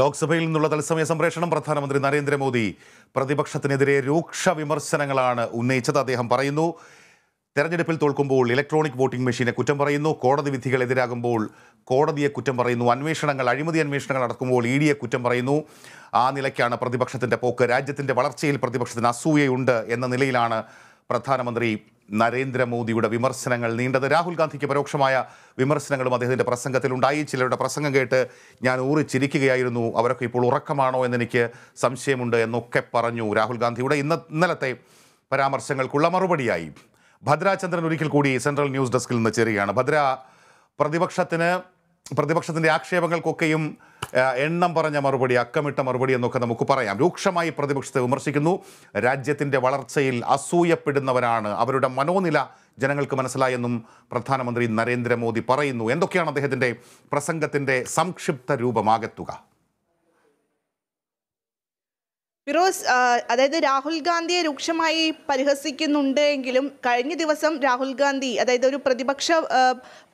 ലോക്സഭയിൽ നിന്നുള്ള തത്സമയ സംപ്രേഷണം പ്രധാനമന്ത്രി നരേന്ദ്രമോദി പ്രതിപക്ഷത്തിനെതിരെ രൂക്ഷ വിമർശനങ്ങളാണ് ഉന്നയിച്ചത് അദ്ദേഹം പറയുന്നു തെരഞ്ഞെടുപ്പിൽ തോൽക്കുമ്പോൾ ഇലക്ട്രോണിക് വോട്ടിംഗ് മെഷീനെ കുറ്റം പറയുന്നു കോടതി വിധികൾ എതിരാകുമ്പോൾ കോടതിയെ കുറ്റം പറയുന്നു അന്വേഷണങ്ങൾ അഴിമതി അന്വേഷണങ്ങൾ നടക്കുമ്പോൾ ഇ ഡിയെ കുറ്റം പറയുന്നു ആ നിലയ്ക്കാണ് പ്രതിപക്ഷത്തിൻ്റെ പോക്ക് രാജ്യത്തിൻ്റെ വളർച്ചയിൽ പ്രതിപക്ഷത്തിന് അസൂയയുണ്ട് എന്ന നിലയിലാണ് പ്രധാനമന്ത്രി നരേന്ദ്രമോദിയുടെ വിമർശനങ്ങൾ നീണ്ടത് രാഹുൽ ഗാന്ധിക്ക് പരോക്ഷമായ വിമർശനങ്ങളും അദ്ദേഹത്തിൻ്റെ പ്രസംഗത്തിലുണ്ടായി ചിലരുടെ പ്രസംഗം കേട്ട് ഞാൻ ഊറിച്ചിരിക്കുകയായിരുന്നു അവരൊക്കെ ഇപ്പോൾ ഉറക്കമാണോ എന്നെനിക്ക് സംശയമുണ്ട് എന്നൊക്കെ പറഞ്ഞു രാഹുൽ ഗാന്ധിയുടെ ഇന്ന ഇന്നലത്തെ പരാമർശങ്ങൾക്കുള്ള മറുപടിയായി ഭദ്രാചന്ദ്രൻ ഒരിക്കൽ കൂടി സെൻട്രൽ ന്യൂസ് ഡെസ്കിൽ നിന്ന് ചേരുകയാണ് ഭദ്ര പ്രതിപക്ഷത്തിന് പ്രതിപക്ഷത്തിൻ്റെ ആക്ഷേപങ്ങൾക്കൊക്കെയും എണ്ണം പറഞ്ഞ മറുപടി അക്കമിട്ട മറുപടി എന്നൊക്കെ നമുക്ക് പറയാം രൂക്ഷമായി പ്രതിപക്ഷത്തെ വിമർശിക്കുന്നു രാജ്യത്തിൻ്റെ വളർച്ചയിൽ അസൂയപ്പെടുന്നവരാണ് അവരുടെ മനോനില ജനങ്ങൾക്ക് മനസ്സിലായെന്നും പ്രധാനമന്ത്രി നരേന്ദ്രമോദി പറയുന്നു എന്തൊക്കെയാണ് അദ്ദേഹത്തിൻ്റെ പ്രസംഗത്തിൻ്റെ സംക്ഷിപ്ത രൂപമാകത്തുക ഫിറോസ് അതായത് രാഹുൽ ഗാന്ധിയെ രൂക്ഷമായി പരിഹസിക്കുന്നുണ്ട് എങ്കിലും കഴിഞ്ഞ ദിവസം രാഹുൽ ഗാന്ധി അതായത് ഒരു പ്രതിപക്ഷ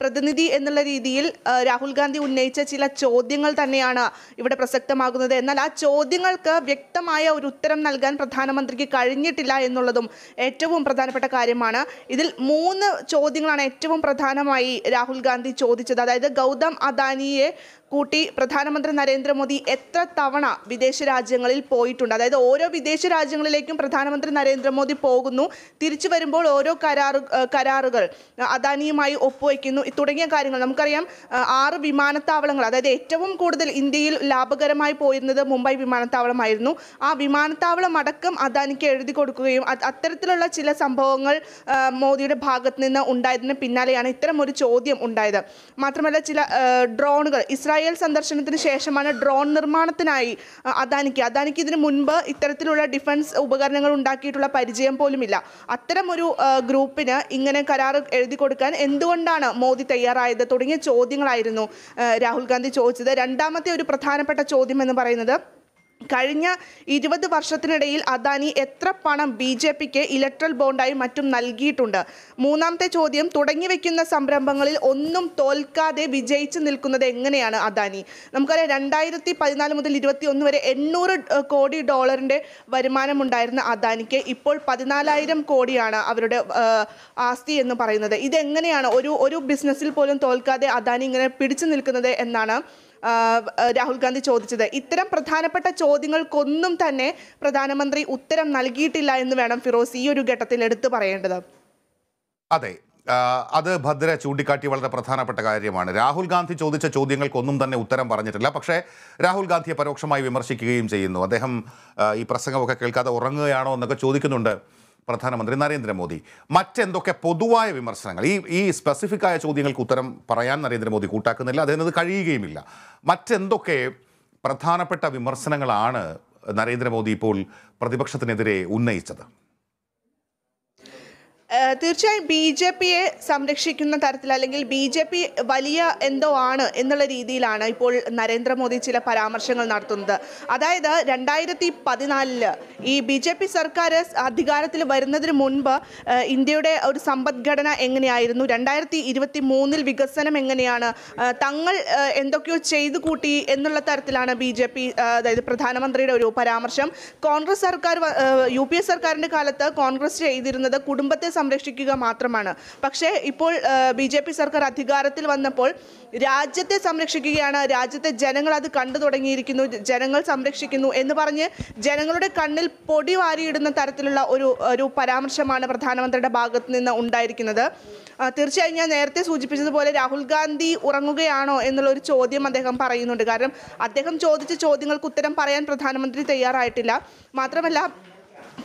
പ്രതിനിധി എന്നുള്ള രീതിയിൽ രാഹുൽ ഗാന്ധി ഉന്നയിച്ച ചില ചോദ്യങ്ങൾ തന്നെയാണ് ഇവിടെ പ്രസക്തമാകുന്നത് എന്നാൽ ആ ചോദ്യങ്ങൾക്ക് വ്യക്തമായ ഒരു ഉത്തരം നൽകാൻ പ്രധാനമന്ത്രിക്ക് കഴിഞ്ഞിട്ടില്ല എന്നുള്ളതും ഏറ്റവും പ്രധാനപ്പെട്ട കാര്യമാണ് ഇതിൽ മൂന്ന് ചോദ്യങ്ങളാണ് ഏറ്റവും പ്രധാനമായി രാഹുൽ ഗാന്ധി ചോദിച്ചത് അതായത് ഗൗതം അദാനിയെ കൂട്ടി പ്രധാനമന്ത്രി നരേന്ദ്രമോദി എത്ര തവണ വിദേശ രാജ്യങ്ങളിൽ പോയിട്ടുണ്ട് അതായത് ഓരോ വിദേശ രാജ്യങ്ങളിലേക്കും പ്രധാനമന്ത്രി നരേന്ദ്രമോദി പോകുന്നു തിരിച്ചു വരുമ്പോൾ ഓരോ കരാറു കരാറുകൾ അദാനിയുമായി ഒപ്പുവയ്ക്കുന്നു തുടങ്ങിയ കാര്യങ്ങൾ നമുക്കറിയാം ആറ് വിമാനത്താവളങ്ങൾ അതായത് ഏറ്റവും കൂടുതൽ ഇന്ത്യയിൽ ലാഭകരമായി പോയിരുന്നത് മുംബൈ വിമാനത്താവളമായിരുന്നു ആ വിമാനത്താവളം അടക്കം അദാനിക്ക് എഴുതി കൊടുക്കുകയും അത്തരത്തിലുള്ള ചില സംഭവങ്ങൾ മോദിയുടെ ഭാഗത്ത് നിന്ന് ഉണ്ടായതിന് പിന്നാലെയാണ് ഇത്തരം ഒരു ചോദ്യം ഉണ്ടായത് മാത്രമല്ല ചില ഡ്രോണുകൾ ഇസ്രായേൽ ഇസ്രായേൽ സന്ദർശനത്തിന് ശേഷമാണ് ഡ്രോൺ നിർമ്മാണത്തിനായി അദാനിക്ക് അദാനിക്ക് ഇതിനു മുൻപ് ഇത്തരത്തിലുള്ള ഡിഫൻസ് ഉപകരണങ്ങൾ ഉണ്ടാക്കിയിട്ടുള്ള പരിചയം പോലുമില്ല അത്തരമൊരു ഗ്രൂപ്പിന് ഇങ്ങനെ കരാർ എഴുതി കൊടുക്കാൻ എന്തുകൊണ്ടാണ് മോദി തയ്യാറായത് തുടങ്ങിയ ചോദ്യങ്ങളായിരുന്നു രാഹുൽ ഗാന്ധി ചോദിച്ചത് രണ്ടാമത്തെ ഒരു പ്രധാനപ്പെട്ട ചോദ്യം എന്ന് പറയുന്നത് കഴിഞ്ഞ ഇരുപത് വർഷത്തിനിടയിൽ അദാനി എത്ര പണം ബി ജെ പിക്ക് ഇലക്ട്രൽ ബോണ്ടായി മറ്റും നൽകിയിട്ടുണ്ട് മൂന്നാമത്തെ ചോദ്യം തുടങ്ങി വെക്കുന്ന സംരംഭങ്ങളിൽ ഒന്നും തോൽക്കാതെ വിജയിച്ചു നിൽക്കുന്നത് എങ്ങനെയാണ് അദാനി നമുക്കറിയാം രണ്ടായിരത്തി പതിനാല് മുതൽ ഇരുപത്തി ഒന്ന് വരെ എണ്ണൂറ് കോടി ഡോളറിൻ്റെ വരുമാനമുണ്ടായിരുന്ന അദാനിക്ക് ഇപ്പോൾ പതിനാലായിരം കോടിയാണ് അവരുടെ ആസ്തി എന്ന് പറയുന്നത് ഇതെങ്ങനെയാണ് ഒരു ഒരു ബിസിനസ്സിൽ പോലും തോൽക്കാതെ അദാനി ഇങ്ങനെ പിടിച്ചു നിൽക്കുന്നത് എന്നാണ് രാഹുൽ ഗാന്ധി ചോദിച്ചത് ഇത്തരം പ്രധാനപ്പെട്ട ചോദ്യങ്ങൾക്കൊന്നും തന്നെ പ്രധാനമന്ത്രി ഉത്തരം നൽകിയിട്ടില്ല എന്ന് വേണം ഫിറോസ് ഈ ഒരു ഘട്ടത്തിൽ എടുത്തു പറയേണ്ടത് അതെ അത് ഭദ്ര ചൂണ്ടിക്കാട്ടി വളരെ പ്രധാനപ്പെട്ട കാര്യമാണ് രാഹുൽ ഗാന്ധി ചോദിച്ച ചോദ്യങ്ങൾക്കൊന്നും തന്നെ ഉത്തരം പറഞ്ഞിട്ടില്ല പക്ഷേ രാഹുൽ ഗാന്ധിയെ പരോക്ഷമായി വിമർശിക്കുകയും ചെയ്യുന്നു അദ്ദേഹം ഈ പ്രസംഗമൊക്കെ കേൾക്കാതെ ഉറങ്ങുകയാണോ എന്നൊക്കെ ചോദിക്കുന്നുണ്ട് പ്രധാനമന്ത്രി നരേന്ദ്രമോദി മറ്റെന്തൊക്കെ പൊതുവായ വിമർശനങ്ങൾ ഈ ഈ സ്പെസിഫിക് ആയ ചോദ്യങ്ങൾക്ക് ഉത്തരം പറയാൻ നരേന്ദ്രമോദി കൂട്ടാക്കുന്നില്ല അദ്ദേഹം അത് കഴിയുകയുമില്ല മറ്റെന്തൊക്കെ പ്രധാനപ്പെട്ട വിമർശനങ്ങളാണ് നരേന്ദ്രമോദി ഇപ്പോൾ പ്രതിപക്ഷത്തിനെതിരെ ഉന്നയിച്ചത് തീർച്ചയായും ബി ജെ പിയെ സംരക്ഷിക്കുന്ന തരത്തിൽ അല്ലെങ്കിൽ ബി ജെ പി വലിയ എന്തോ ആണ് എന്നുള്ള രീതിയിലാണ് ഇപ്പോൾ നരേന്ദ്രമോദി ചില പരാമർശങ്ങൾ നടത്തുന്നത് അതായത് രണ്ടായിരത്തി പതിനാലില് ഈ ബി ജെ പി സർക്കാർ അധികാരത്തിൽ വരുന്നതിന് മുൻപ് ഇന്ത്യയുടെ ഒരു സമ്പദ്ഘടന എങ്ങനെയായിരുന്നു രണ്ടായിരത്തി ഇരുപത്തി മൂന്നിൽ വികസനം എങ്ങനെയാണ് തങ്ങൾ എന്തൊക്കെയോ ചെയ്തു കൂട്ടി എന്നുള്ള തരത്തിലാണ് ബി ജെ പി അതായത് പ്രധാനമന്ത്രിയുടെ ഒരു പരാമർശം കോൺഗ്രസ് സർക്കാർ യു പി എ സർക്കാരിൻ്റെ കാലത്ത് കോൺഗ്രസ് ചെയ്തിരുന്നത് കുടുംബത്തെ സംരക്ഷിക്കുക മാത്രമാണ് പക്ഷേ ഇപ്പോൾ ബി ജെ പി സർക്കാർ അധികാരത്തിൽ വന്നപ്പോൾ രാജ്യത്തെ സംരക്ഷിക്കുകയാണ് രാജ്യത്തെ ജനങ്ങൾ അത് കണ്ടു തുടങ്ങിയിരിക്കുന്നു ജനങ്ങൾ സംരക്ഷിക്കുന്നു എന്ന് പറഞ്ഞ് ജനങ്ങളുടെ കണ്ണിൽ പൊടി വാരിയിടുന്ന തരത്തിലുള്ള ഒരു ഒരു പരാമർശമാണ് പ്രധാനമന്ത്രിയുടെ ഭാഗത്ത് നിന്ന് ഉണ്ടായിരിക്കുന്നത് തീർച്ചയായും ഞാൻ നേരത്തെ സൂചിപ്പിച്ചതുപോലെ രാഹുൽ ഗാന്ധി ഉറങ്ങുകയാണോ എന്നുള്ള ഒരു ചോദ്യം അദ്ദേഹം പറയുന്നുണ്ട് കാരണം അദ്ദേഹം ചോദിച്ച ചോദ്യങ്ങൾക്ക് ഉത്തരം പറയാൻ പ്രധാനമന്ത്രി തയ്യാറായിട്ടില്ല മാത്രമല്ല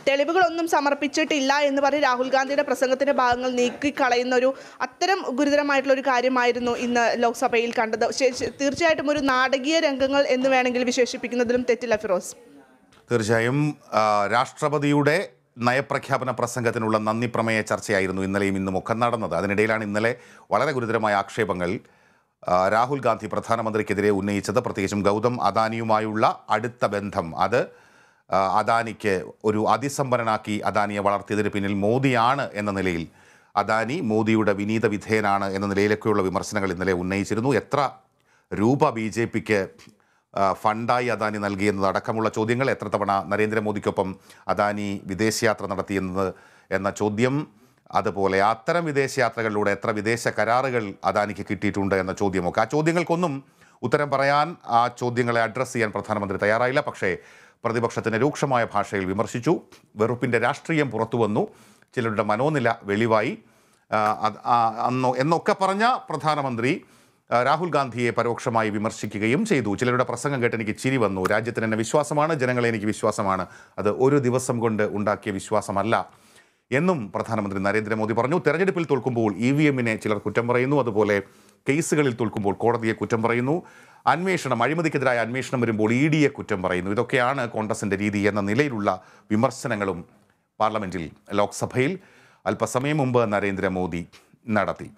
തെളിവുകളൊന്നും സമർപ്പിച്ചിട്ടില്ല എന്ന് പറഞ്ഞ് രാഹുൽ ഗാന്ധിയുടെ പ്രസംഗത്തിൻ്റെ ഭാഗങ്ങൾ നീക്കിക്കളയുന്ന ഒരു അത്തരം ഗുരുതരമായിട്ടുള്ള ഒരു കാര്യമായിരുന്നു ഇന്ന് ലോക്സഭയിൽ കണ്ടത് തീർച്ചയായിട്ടും ഒരു നാടകീയ രംഗങ്ങൾ എന്ന് വേണമെങ്കിൽ വിശേഷിപ്പിക്കുന്നതിലും തെറ്റില്ല ഫിറോസ് തീർച്ചയായും രാഷ്ട്രപതിയുടെ നയപ്രഖ്യാപന പ്രസംഗത്തിനുള്ള നന്ദി പ്രമേയ ചർച്ചയായിരുന്നു ഇന്നലെയും ഇന്നും ഒക്കെ നടന്നത് അതിനിടയിലാണ് ഇന്നലെ വളരെ ഗുരുതരമായ ആക്ഷേപങ്ങൾ രാഹുൽ ഗാന്ധി പ്രധാനമന്ത്രിക്കെതിരെ ഉന്നയിച്ചത് പ്രത്യേകിച്ചും ഗൗതം അദാനിയുമായുള്ള അടുത്ത ബന്ധം അത് അദാനിക്ക് ഒരു അതിസമ്പന്നനാക്കി അദാനിയെ വളർത്തിയതിന് പിന്നിൽ മോദിയാണ് എന്ന നിലയിൽ അദാനി മോദിയുടെ വിനീത വിധേയനാണ് എന്ന നിലയിലൊക്കെയുള്ള വിമർശനങ്ങൾ ഇന്നലെ ഉന്നയിച്ചിരുന്നു എത്ര രൂപ ബി ജെ പിക്ക് ഫണ്ടായി അദാനി നൽകിയെന്നത് അടക്കമുള്ള ചോദ്യങ്ങൾ എത്ര തവണ നരേന്ദ്രമോദിക്കൊപ്പം അദാനി വിദേശയാത്ര നടത്തിയെന്നത് എന്ന ചോദ്യം അതുപോലെ അത്തരം വിദേശയാത്രകളിലൂടെ എത്ര വിദേശ കരാറുകൾ അദാനിക്ക് കിട്ടിയിട്ടുണ്ട് എന്ന ചോദ്യമൊക്കെ ആ ചോദ്യങ്ങൾക്കൊന്നും ഉത്തരം പറയാൻ ആ ചോദ്യങ്ങളെ അഡ്രസ്സ് ചെയ്യാൻ പ്രധാനമന്ത്രി തയ്യാറായില്ല പക്ഷേ പ്രതിപക്ഷത്തിനെ രൂക്ഷമായ ഭാഷയിൽ വിമർശിച്ചു വെറുപ്പിൻ്റെ രാഷ്ട്രീയം പുറത്തുവന്നു ചിലരുടെ മനോനില വെളിവായി അന്നോ എന്നൊക്കെ പറഞ്ഞ പ്രധാനമന്ത്രി രാഹുൽ ഗാന്ധിയെ പരോക്ഷമായി വിമർശിക്കുകയും ചെയ്തു ചിലരുടെ പ്രസംഗം കേട്ട് എനിക്ക് ചിരി വന്നു രാജ്യത്തിന് എന്നെ വിശ്വാസമാണ് ജനങ്ങളെ എനിക്ക് വിശ്വാസമാണ് അത് ഒരു ദിവസം കൊണ്ട് ഉണ്ടാക്കിയ വിശ്വാസമല്ല എന്നും പ്രധാനമന്ത്രി നരേന്ദ്രമോദി പറഞ്ഞു തെരഞ്ഞെടുപ്പിൽ തോൽക്കുമ്പോൾ ഇ വി എമ്മിനെ ചിലർ കുറ്റം പറയുന്നു അതുപോലെ കേസുകളിൽ തോൽക്കുമ്പോൾ കോടതിയെ കുറ്റം പറയുന്നു അന്വേഷണം അഴിമതിക്കെതിരായ അന്വേഷണം വരുമ്പോൾ ഇ ഡിയെ കുറ്റം പറയുന്നു ഇതൊക്കെയാണ് കോൺഗ്രസിൻ്റെ രീതി എന്ന നിലയിലുള്ള വിമർശനങ്ങളും പാർലമെൻറ്റിൽ ലോക്സഭയിൽ അല്പസമയം മുമ്പ് നരേന്ദ്രമോദി നടത്തി